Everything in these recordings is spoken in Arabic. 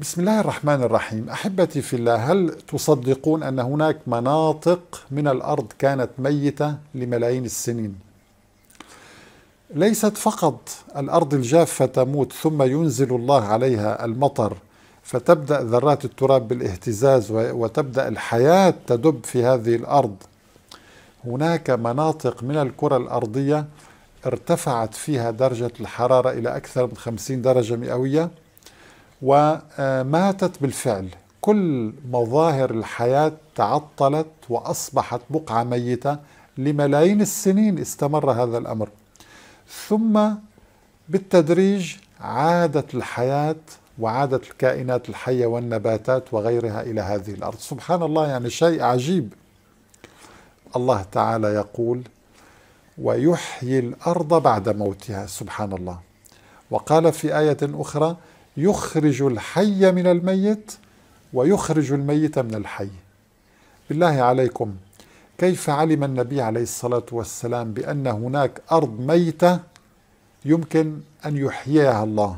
بسم الله الرحمن الرحيم احبتي في الله هل تصدقون ان هناك مناطق من الارض كانت ميته لملايين السنين ليست فقط الارض الجافه تموت ثم ينزل الله عليها المطر فتبدا ذرات التراب بالاهتزاز وتبدا الحياه تدب في هذه الارض هناك مناطق من الكره الارضيه ارتفعت فيها درجه الحراره الى اكثر من 50 درجه مئويه وماتت بالفعل كل مظاهر الحياة تعطلت وأصبحت بقعة ميتة لملايين السنين استمر هذا الأمر ثم بالتدريج عادت الحياة وعادت الكائنات الحية والنباتات وغيرها إلى هذه الأرض سبحان الله يعني شيء عجيب الله تعالى يقول ويحيي الأرض بعد موتها سبحان الله وقال في آية أخرى يخرج الحي من الميت ويخرج الميت من الحي بالله عليكم كيف علم النبي عليه الصلاة والسلام بأن هناك أرض ميتة يمكن أن يحييها الله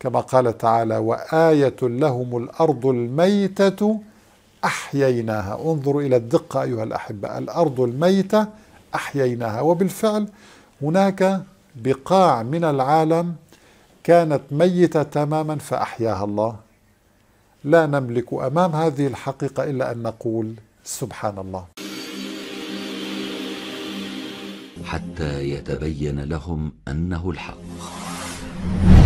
كما قال تعالى وآية لهم الأرض الميتة أحييناها انظروا إلى الدقة أيها الأحبة الأرض الميتة أحييناها وبالفعل هناك بقاع من العالم كانت ميتة تماما فأحياها الله لا نملك أمام هذه الحقيقة إلا أن نقول سبحان الله حتى يتبين لهم أنه الحق